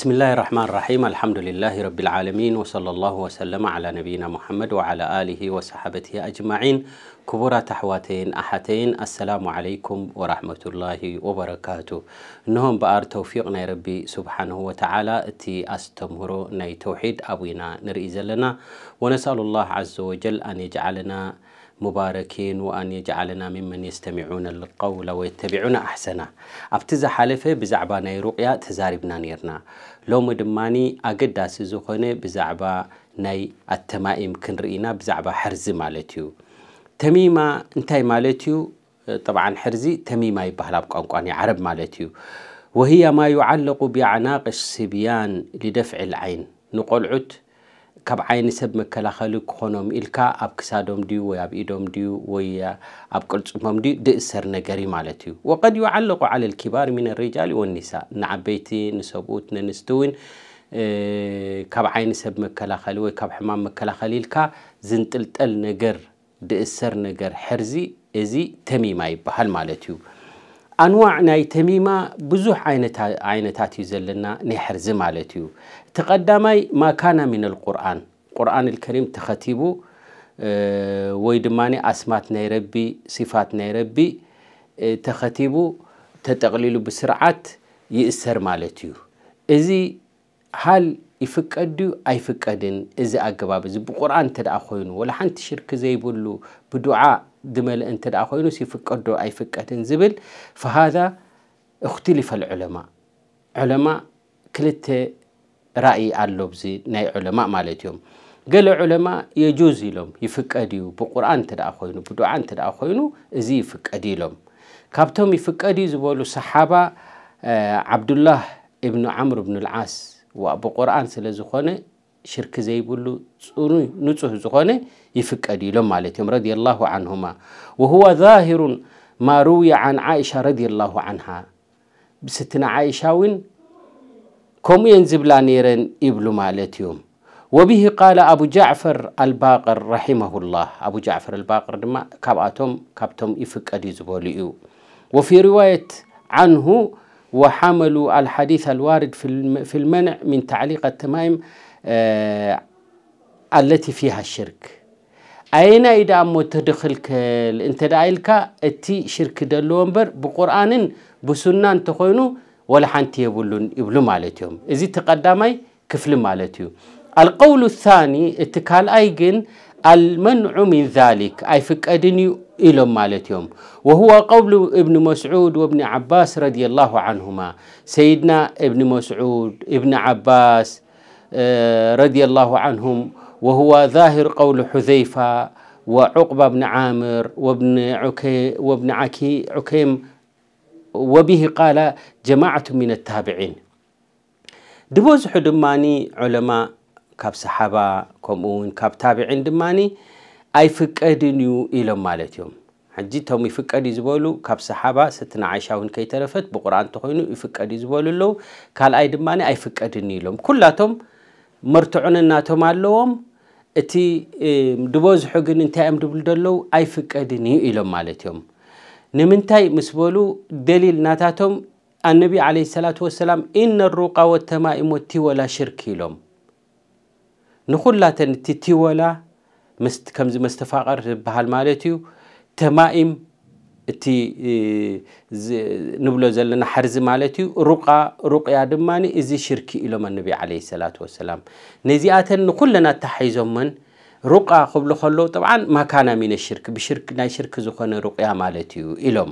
بسم الله الرحمن الرحيم الحمد لله رب العالمين وصلى الله وسلم على نبينا محمد وعلى آله وصحبه أجمعين كبرات تحواتين أحتين السلام عليكم ورحمة الله وبركاته نهم بأر توفيقنا ربي سبحانه وتعالى تي أستمهرو ناي توحيد أبونا نرئيز لنا ونسأل الله عز وجل أن يجعلنا مباركين وأن يجعلنا ممن يستمعون للقول ويتبعون أحسنه أبتزا حالفة بزعبا ناي رؤيا تزاربنا نيرنا لوم دماني أقدا سيزوخوني بزعبا ناي التمائم كنرئينا بزعبا حرز مالتيو تميمة انتاي مالتيو طبعا حرزي تميمة يبهلا بقنقاني عرب مالتيو وهي ما يعلق بعناق السبيان لدفع العين نقول عد ካብ ዓይኒ ሰብ መከላኸሊ ክኾኖም ኢልካ ኣብ ክሳዶም ድዩ ወይ ኣብ ኢዶም ድዩ ወይ ኣብ ቅልፅሞም ድዩ ድእሰር ነገር እዩ ማለት እዩ ወቀድ ዩዓለቁ ዓለ ልኪባር ሚን ሪጃል ወኒሳ ንዓበይቲ ንሰብኡት ንንስቲ እውን ካብ ዓይኒ ሰብ መከላኸሊ ወይ ካብ ሕማም መከላኸሊ ኢልካ ዝንጥልጠል ነገር ድእሰር ነገር ሕርዚ እዚ ተሚማ ይበሃል ማለት እዩ ኣንዋዕ ናይ ተሚማ ብዙሕ ዓይነታት እዩ ዘለና ናይ ሕርዚ ማለት እዩ እቲ ቀዳማይ ማካና ምን ልቁርን ቁርን ልከሪም ተኸቲቡ ወይ ድማ ኣስማት ናይ ረቢ ሲፋት ናይ ረቢ ተኸቲቡ ተጠቕሊሉ ብስርዓት ይእሰር ማለት እዩ እዚ ሃል ይፍቀድ ድዩ ኣይፍቀድን እዚ ኣገባብ እዚ ብቁርን እንተ ደኣ ኮይኑ ወላ ሓንቲ ሽርክ ዘይብሉ ብዱዓ ድመልአ እንተ ደኣ ኮይኑስ ይፍቀድ ዶ ኣይፍቀድን ዝብል ፈሃذ እኽትልፈ ልዑለማ ዑለማ ክልተ ራእይ ኣሎ ብዚ ናይ ዑለማ ማለት እዮም ገለ ዑለማ የጁዝ ኢሎም ይፍቀድ እዩ ብቁርኣን እንተ ኮይኑ ብዱዓ እንተ ኮይኑ እዚ ይፍቀድ ኢሎም ካብቶም ይፍቀድ እዩ ዝበሉ ሰሓባ ዓብዱላህ እብኒ ዓምር ብን ልዓስ ብቁርኣን ስለ ዝኾነ شرك زي بلو صنوي نصه يفك أدي يلوم مالتهم رضي الله عنهما وهو ظاهر ما روي عن عائشة رضي الله عنها بستنا عائشة وين كم ينزب لانيرن إبلو مالتهم وبه قال أبو جعفر الباقر رحمه الله أبو جعفر الباقر دم كبعتهم كبتهم أدي زبوليو وفي رواية عنه وحملوا الحديث الوارد في في المنع من تعليق التمائم آه، التي فيها الشرك أين إذا متدخل تدخل كل أنت دايلك أتي شرك دلومبر بقرآن بسنة أنت ولا حنتي يبلون يبلو مالتهم إذا تقدمي كفل مالتيو القول الثاني اتكال أيجن المنع من ذلك أي فكأدني إلهم مالتيهم وهو قول ابن مسعود وابن عباس رضي الله عنهما سيدنا ابن مسعود ابن عباس آه، رضي الله عنهم وهو ظاهر قول حذيفة وعقبة بن عامر وابن عكي وابن عكي عكيم وبه قال جماعة من التابعين دبوزح دماني علماء كاب صحابة كمون كاب تابعين دماني أي فكادنيو إلى مالتهم حجي توم يفكر يزبولو كاب صحابة ستنا عايشة هون كي ترفت بقرآن تخينو يفكر يزبولو لو قال أي دماني أي فكادني لهم كلاتهم مرتعون ناتهم እቲ ድበዝሑ ግን እንታይ እዮም ድብል ደለዉ ኣይፍቀድን እዩ ኢሎም ማለት እዮም ንምንታይ ምስ በሉ ደሊል ናታቶም ኣነቢ ዓለ ሰላት ወሰላም ኢነ ሩቃ ወተማኢሞ ቲወላ ሽርክ ኢሎም ንኩላተን እቲ ቲወላ ከምዚ መስተፋቐር ዝበሃል ማለት እዩ ተማኢም እቲ ንብሎ ዘለና ሓርዚ ማለት እዩ ሩቅያ ድማ እዚ ሽርኪ ኢሎም ኣነቢ ለ ሰላት ወሰላም ነዚኣተን ንኩለና ተሓሒዞመን ሩቃ ክብሉ ከለዉ ጠብዓ ማካና ሚነ ሽርክ ናይ ሽርክ ዝኾነ ሩቅያ ማለት እዩ ኢሎም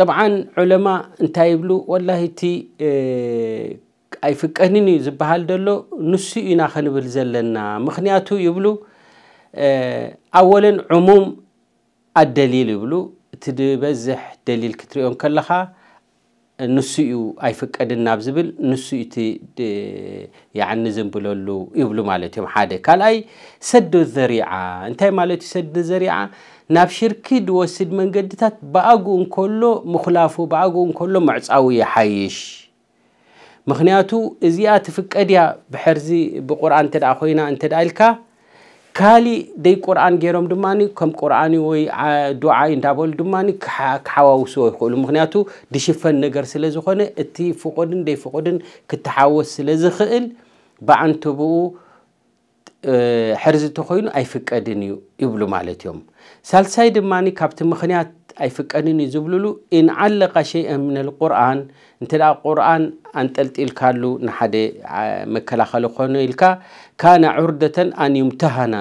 ጠብዓ ዑለማ እንታይ ይብሉ ወላሂ እቲ ኣይፍቀንን እዩ ዝበሃል ደሎ ንሱ ኢና ክንብል ዘለና ምክንያቱ ይብሉ ኣወለን ዕሙም ኣደሊል ይብሉ تدبزح دليل كتريون كلها نسيو أيفك أدن نابزبل نسيو ت يعني زنبلولو يبلو مالتهم حاده قال أي سد الزريعة انتي مالتي سد الزريعة ناب كيد دوسد من قدتات باقون انكولو مخلافو باقون انكولو معصاوي حيش مخنياتو إزيات فقد يا بحرزي بقرآن تدعى خوينا انتدعى لك كالي دي قرآن جيرم دماني كم قرآن وي دعاء دابل دماني كحواوسو يقول مغنياتو دي شفن نجر سلزخونة اتي فقدن دي فقدن كتحاوس سلزخئل بعنتبو حرز تخوين أي فكادن يبلو مالتيوم سالساي دماني كابت مغنيات ኣይፍቀድን እዩ ዝብልሉ ኢን ዓለቃ ሸይአ ምን ልቁርኣን እንተ ደኣ ቁርኣን ኣንጠልጢልካሉ ንሓደ መከላኸሊ ኮይኑ ኢልካ ካነ ዑርደተን ኣን ዩምተሃና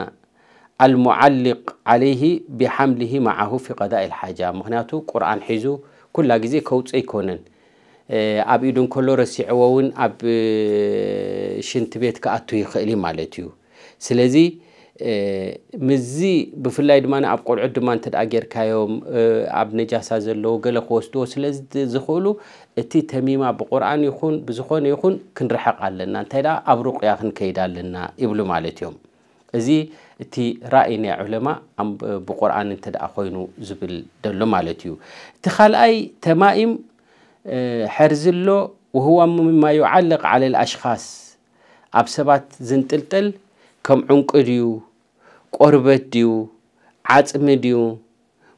አልሙዓልቅ ዓለይህ ብሓምሊሂ መዓሁ ፊ ቀዳኢ ልሓጃ ምክንያቱ ቁርኣን ሒዙ ኩላ ግዜ ከውፅ ኣይኮነን ኣብ ኢዱ እንከሎ ረሲዕዎ እውን ኣብ ሽንቲ ቤት ክኣቱ ይኽእል ማለት እዩ ስለዚ ምዚ ብፍላይ ድማ ኣብ ቆልዑት ድማ እንተ ጌርካዮም ኣብ ነጃሳ ዘለዎ ገለ ክወስድዎ ስለዝኽእሉ እቲ ተሚማ ብቁርኣን ይኹን ብዝኾነ ይኹን ክንርሐቕ ኣለና እንታይ ደኣ ኣብ ሩቅያ ክንከይድ ኣለና ይብሉ ማለት እዮም እዚ እቲ ራእይ ናይ ዑለማ ብቁርኣን እንተ ደኣ ኮይኑ ዝብል ደሎ ማለት እዩ እቲ ካልኣይ ተማኢም ሕርዝሎ ወህዋ ምማ ይዓልቕ ዓለ ልኣሽኻስ ኣብ ሰባት ዝንጥልጥል ከም ዕንቅድ እዩ ቆርበት ድዩ ዓፅሚ ድዩ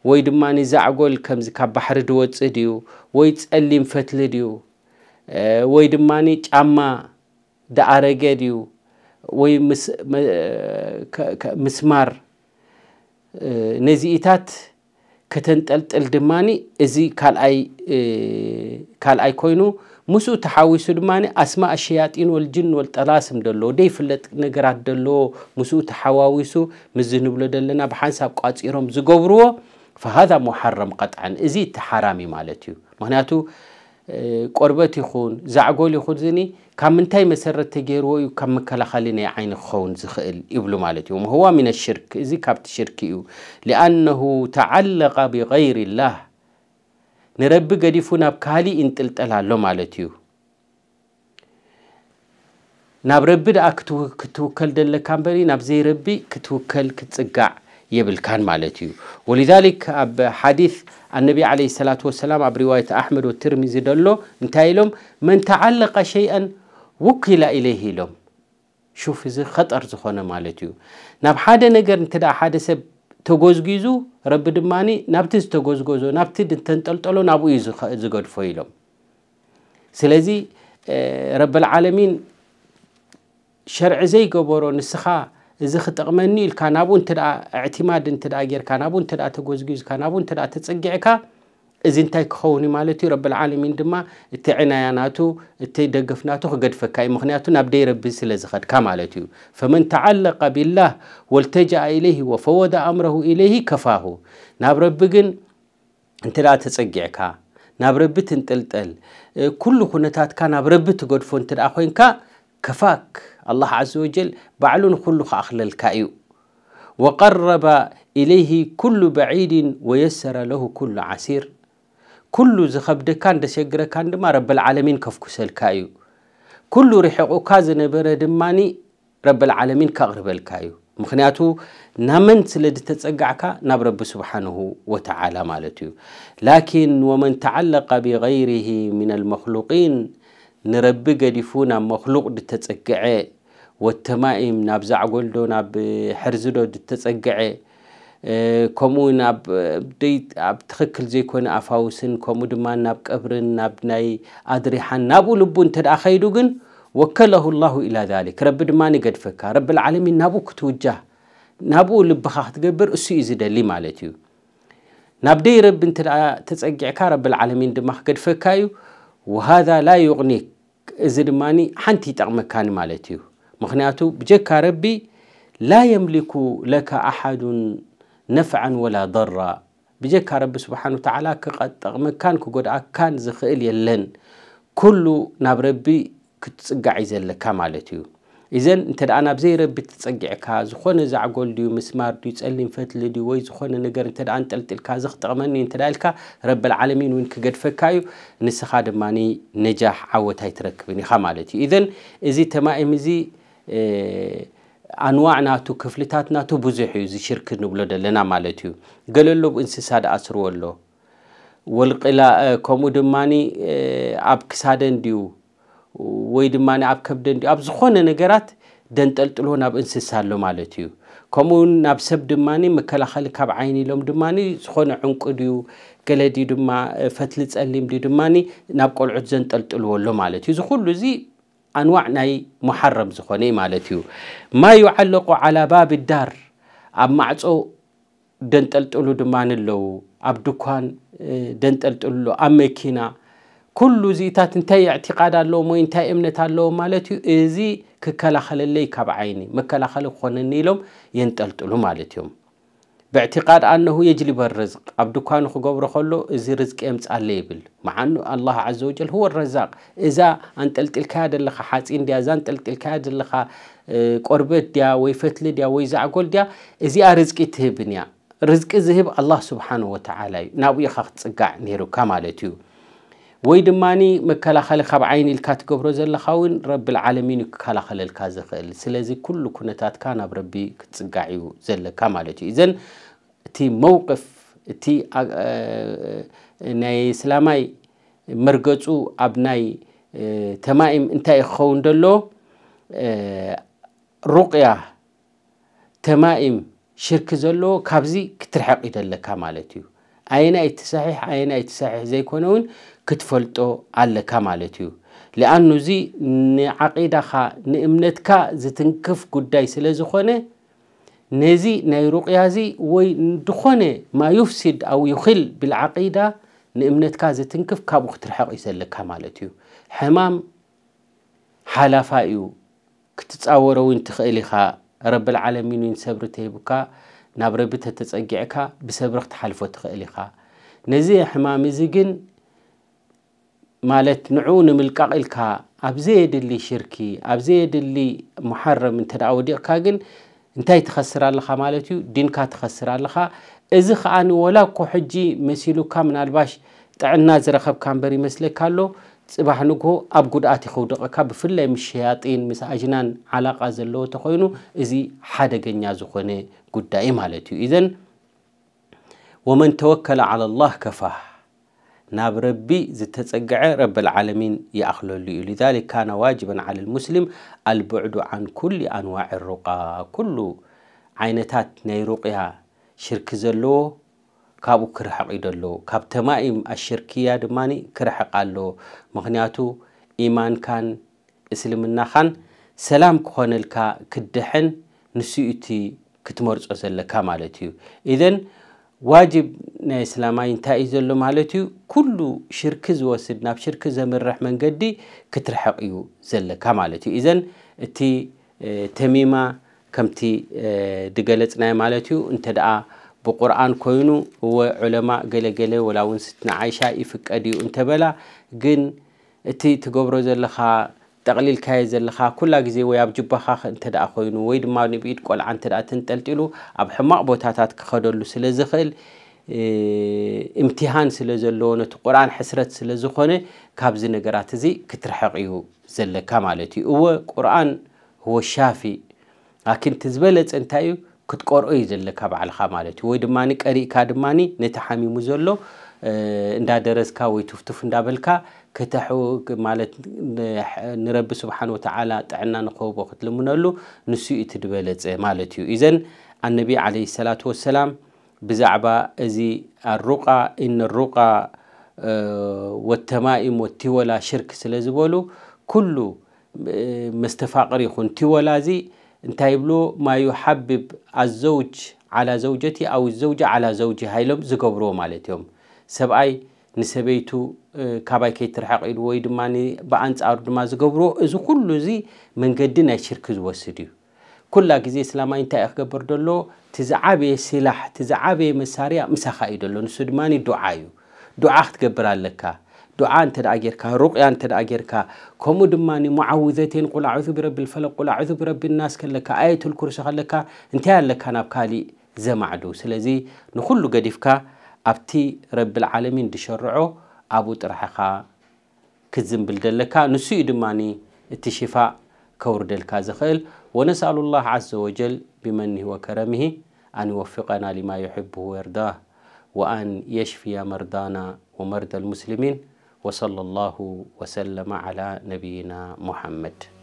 ወይ ድማ ዛዕጎል ከምዚ ካብ ባሕሪ ድወፅእ ድዩ ወይ ፀሊም ፈትሊ ድዩ ወይ ድማ ጫማ ዳኣረገ ድዩ ወይ ምስማር ነዚኢታት ከተንጠልጥል ድማኒ እዚ ካልኣይ ኮይኑ مسو تحاوي سلماني أسماء الشياطين والجن والتلاسم دلو دي فلت نقرات دلو مسو تحاويسو مزنو دلنا بحانساب قاعد إيرهم زقبرو فهذا محرم قطعا إزي تحرامي مالتيو مهناتو قربت خون زعقول يخون زني كم منتهي مسرة تجيرو وكم مكلا عين خون زخيل يبلو مالتيو هو من الشرك إزي كابت شركيو لأنه تعلق بغير الله ንረቢ ገዲፉ ናብ ካሊእ ኣሎ ማለት እዩ ናብ ረቢ ደኣ ክትውከል ደለካ በሪ ናብ ዘይረቢ ክትውከል ክትፅጋዕ የብልካን ማለት እዩ ወሊዛሊክ ኣብ ሓዲث ኣነቢ ዓለ ሰላት ወሰላም ኣብ ሪዋየት ኣሕመድ ወትርሚዚ ደሎ እንታይ ኢሎም መን ተዓለቀ ሸይአን ውኪላ ኢለይህ ኢሎም ሹፍ እዚ ኸጠር ዝኾነ ማለት እዩ ናብ ሓደ ነገር እንተ ሓደ ሰብ ተጎዝጊዙ ረቢ ድማ ናብቲ ዝተጎዝጎዞ ናብቲ ተንጠልጠሎ ናብኡ እዩ ዝገድፎ ኢሎም ስለዚ ረብልዓለሚን ሸርዒ ዘይገበሮ ንስኻ እዚ ክጠቕመኒ ኢልካ ናብኡ እንተ ኣዕትማድ እንተ ጌርካ ናብኡ እንተ ተጎዝጊዝካ ናብኡ እንተ ተፀጊዕካ እዚ እንታይ ክኸውን እዩ ማለት እዩ ረቢ ልዓለሚን ድማ እቲ ዕናያናቱ እቲ ደገፍናቱ ክገድፈካ እዩ ምክንያቱ ናብ ደይ ረቢ ስለ ዝኸድካ ማለት እዩ ፈመን ተዓለቀ ቢላህ ወልተጃአ ኢለይህ ወፈወደ ኣምረሁ ኢለይህ ከፋሁ ናብ ረቢ ግን እንተ ደኣ ተፀጊዕካ ናብ ረቢ ትንጥልጠል ኩሉ ኩነታትካ ናብ ረቢ ትገድፎ እንተ ደኣ ኮንካ ከፋክ ኣላህ ዓዘ ወጀል ባዕሉ ንኩሉ ከኣኽለልካ እዩ وقرب إليه كل بعيد ويسر له كل عسير ኩሉ ዝኸብደካ እንደሸግረካን ድማ ረብልዓለሚን ከፍኩሰልካ እዩ ኩሉ ርሕቑካ ዝነበረ ድማኒ ረብልዓለሚን ከቕርበልካ እዩ ምክንያቱ ናመን ስለ ድተፀጋዕካ ናብ ረቢ ስብሓንሁ ወተዓላ ማለት እዩ ላኪን ወመን ተዓለቀ ብገይርህ ምን ልመክሉቂን ንረቢ ገዲፉ ናብ መክሉቕ ድተፀግዐ ወተማኢም ናብ ዛዕጎልዶ ናብ ሕርዝዶ ድተፀግዐ ከምኡ ናብ ትክክል ዘይኮነ ኣፋውስን ከምኡ ድማ ናብ ቀብርን ናብ ናይ ኣድሪሓን ናብኡ ልቡ እንተ ደኣ ከይዱ ግን ወከለሁ ላሁ ኢላ ዛሊክ ረቢ ድማ ንገድፈካ ረቢ ልዓለሚን ናብኡ ክትውጃህ ናብኡ ልብኻ ክትገብር እሱ እዩ ዝደሊ ማለት እዩ ናብ ደይ ረቢ እንተ ተፀጊዕካ ረቢ ልዓለሚን ድማ ክገድፈካ እዩ ወሃذ ላ ዩቕኒክ እዚ ድማኒ ሓንቲ ይጠቕመካኒ ማለት እዩ ምክንያቱ ብጀካ ረቢ ላ የምሊኩ ለካ ኣሓዱን ነፍዓን ወላ ضራ ብጀካ ረቢ ስብሓን ተዓላ ክጠቕመካን ክጎድኣካን ዝኽእል የለን ኩሉ ናብ ረቢ ክትፅጋዕ እዩ ዘለካ ማለት እዩ እዘን እንተ ደኣ ናብዘይ ረቢ ትፀጊዕካ ዝኾነ ዛዕጎል ድዩ ምስማር ድዩ ፀሊም ፈትሊ ድዩ ወይ ዝኾነ ነገር እንተ ንጠልጢልካ እዚ ክጠቕመኒ እዩ እንተዳ ኢልካ ረብልዓለሚን እውን ክገድፈካ እዩ ንስኻ ድማ ነጃሕ ዓወታይ ትረክብን ኢኻ ማለት እዩ እዘን እዚ ተማኢም እዚ ኣንዋዕ ናቱ ክፍልታት ናቱ ብዙሕ እዩ ዝሽርክ ንብሎ ዘለና ማለት እዩ ገለሎ እንስሳ ድኣስርዎ ኣሎ ወልቅላ ከምኡ ድማኒ ኣብ ክሳደ እንድዩ ወይ ድማ ኣብ ከብደ እንድዩ ኣብ ዝኾነ ነገራት ደንጠልጥሎ ናብ እንስሳ ኣሎ ማለት እዩ ከምኡውን ናብ ሰብ ድማ መከላኸሊ ካብ ዓይኒ ኢሎም ድማ ዝኾነ ዕንቁ ድዩ ገለድዩ ድማ ፈትሊ ፀሊም ድዩ ድማ ናብ ቆልዑት ዘንጠልጥልዎ ኣሎ ማለት እዩ እዚ ኩሉ እዚ ኣንዋዕ ናይ ሙሓረም ዝኾነ ማለት እዩ ማ ይዓለቁ ዓላ ባብ ዳር ኣብ ማዕፆ ደንጠልጥሉ ድማ ኣለዉ ኣብ ድኳን ደንጠልጥሉ ኣብ መኪና ኩሉ እዚኢታት እንታይ እዕትቃድ ኣለዎም ወይ እንታይ እምነት ኣለዎም ማለት እዩ እዚ ክከላኸለለይ ካብ ዓይኒ መከላኸሊ ክኾነኒ ኢሎም የንጠልጥሉ ማለት እዮም باعتقاد أنه يجلب الرزق أبدو كان خجبر خلو إذا رزق أمس الليبل مع أنه الله عز وجل هو الرزاق إذا أنت قلت الكاد اللي حاسين ديا إذا أنت قلت الكاد اللي قربت ديا ويفتل ديا ويزعقول ديا إذا رزق تهبني رزق زهب الله سبحانه وتعالى ناوي يخاخت سقع نيرو كمالتيو ወይ ድማኒ መከላኸሊ ካብ ዓይኒ ኢልካ ትገብሮ ዘለኻ እውን ረቢ ልዓለሚን እዩ ክከላኸለልካ ዝኽእል ስለዚ ኩሉ ኩነታትካ ናብ ረቢ ክትፅጋዕ እዩ ዘለካ ማለት እዩ እዘን እቲ መውቅፍ እቲ ናይ እስላማይ መርገፁ ኣብ ናይ ተማኢም እንታይ ክኸውን ደሎ ሩቅያ ተማኢም ሽርክ ዘለዎ ካብዚ ክትርሐቕ ይደለካ ማለት እዩ ኣየናይ እቲ ሰሒሕ ኣየናይ እቲ ሰሒሕ ዘይኮነ እውን ክትፈልጦ ኣለካ ማለት እዩ ሊኣኑ እዚ ንዓቂዳኻ ንእምነትካ ዝትንክፍ ጉዳይ ስለ ዝኾነ ነዚ ናይ ሩቕያ እዚ ወይ ድኾነ ማ ዩፍሲድ ኣው ዩኽል ብልዓቂዳ ንእምነትካ ዝትንክፍ ካብኡ ክትርሐቕ እዩ ዘለካ ማለት እዩ ሕማም ሓላፋ እዩ ክትፃወሮ እውን ትኽእል ኢኻ ረብልዓለሚን እውን ሰብሪ ተሂቡካ ናብ ረቢ ተተፀጊዕካ ብሰብሪ ክትሓልፎ ትኽእል ኢኻ ነዚ ሕማም እዚ ግን ማለት ንዑ ንምልቃቕ ኢልካ ኣብ ዘየድሊ ሽርኪ ኣብ ዘየድሊ መሓረም እንተ ደኣ ወዲቕካ ግን እንታይ ትኸስር ኣለኻ ማለት እዩ ዲንካ ትኸስር ኣለኻ እዚ ከዓኒ ወላ እኮ ሕጂ መሲሉካ ምናልባሽ ጥዕና ዝረኸብካ እምበር ይመስለካ ኣሎ ፅባሕ ንግሆ ኣብ ጉድኣት ይኸውደቐካ ብፍላይ ምስ ሸያጢን ምስ ኣጅናን ዓላቃ ዘለዎ ተኮይኑ እዚ ሓደገኛ ዝኾነ ጉዳይ ማለት እዩ ኢዘን ወመን ተወከለ ዓላ ላህ ከፋህ ناب ربي زتسجع رب العالمين يأخلو لي لذلك كان واجبا على المسلم البعد عن كل أنواع الرقى كل عينتات نيرقها شرك زلو كابو كرحق يدلو كاب تمائم الشركية دماني كرحق اللو مغنياتو إيمان كان إسلامنا خان سلام كونلكا كدحن نسيئتي كتمرص زلكا مالتيو إذن ዋጅብ ናይ እስላማይ እንታይ እዩ ዘሎ ማለት እዩ ኩሉ ሽርክ ዝወስድ ናብ ሽርክ ዘምርሕ መንገዲ ክትርሐቕ እዩ ዘለካ ማለት እዩ እዘን እቲ ተሚማ ከምቲ ድገለፅናይ ማለት እዩ እንተ ደኣ ብቁርኣን ኮይኑ እወ ዑለማ ገለገለ ወላ እውን ስትንዓይሻ ይፍቀድ እዩ እንተበላ ግን እቲ ትገብሮ ዘለካ ጠቕሊልካየ ዘለኻ ኩላ ግዜ ወይ ኣብ ጅባኻ እንተ ደኣ ኮይኑ ወይ ድማ ንብኢድ ቆልዓ እንተ ደኣ ተንጠልጢሉ ኣብ ሕማቕ ቦታታት ክኸደሉ ስለ ዝኽእል እምትሃን ስለ ዘለዎ ነቲ ቁርኣን ሕስረት ስለ ዝኾነ ካብዚ ነገራት እዚ ክትርሕቕ እዩ ዘለካ ማለት እዩ እወ ቁርኣን هو الشافي لكن تزبلت انت ايو كتقرأ يزلك بعل خمالتي وي دماني قريكا دماني نتحمي مزلو اه اندا درسكا وي تفتف اندا بلكا ክታሕ ማለት ንረቢ ስብሓን ወተዓላ ጥዕና ንኸውቦ ክትልምነሉ ንሱ እዩ እቲ ድበለፀ ማለት እዩ እዘን ኣነቢ ዓለ ሰላት ወሰላም ብዛዕባ እዚ ኣሩቃ እነ ሩቃ ወተማኢም ወቲወላ ሽርክ ስለ ዝበሉ ኩሉ መስተፋቅሪ ይኹን ቲወላ እዚ እንታይ ይብሉ ማ ዩሓብብ ኣዘውጅ ዓላ ዘውጀቲ ኣው ዘውጃ ዓላ ዘውጅሃ ኢሎም ዝገብርዎ ማለት እዮም ሰብኣይ ንሰበይቱ ካባይ ከይትርሓቕ ኢሉ ወይ ድማ ብኣንፃሩ ድማ ዝገብርዎ እዚ ኩሉ እዚ መንገዲ ናይ ሽርክ ዝወስድ እዩ ኩላ ግዜ እስላማይ እንታይ እዩ ክገብር ደሎ እቲ ዝዓበየ ስላሕ እቲ ዝዓበየ መሳርያ ምሳኻ እዩ ደሎ ንሱ ድማ ዱዓ እዩ ዱዓ ክትገብር ኣለካ ዱዓ እንተ ደኣ ጌርካ ሩቕያ እንተ ደኣ ጌርካ ከምኡ ድማ ሙዓውዘቴን ቁል ኣዕዙ ብረቢ ልፈለቅ ቁል ኣዕዙ ብረቢ ናስ ከለካ ኣየቱል ኩርሲ ከለካ እንታይ ኣለካ ናብ ካሊእ ዘማዕዱ ስለዚ ንኩሉ ገዲፍካ ابتي رب العالمين دشرعو ابو ترحقا كذن بلدلكا نسو يدماني اتشفاء كور دلكا ونسأل الله عز وجل بمنه وكرمه أن يوفقنا لما يحبه ويرداه وأن يشفي مرضانا ومرضى المسلمين وصلى الله وسلم على نبينا محمد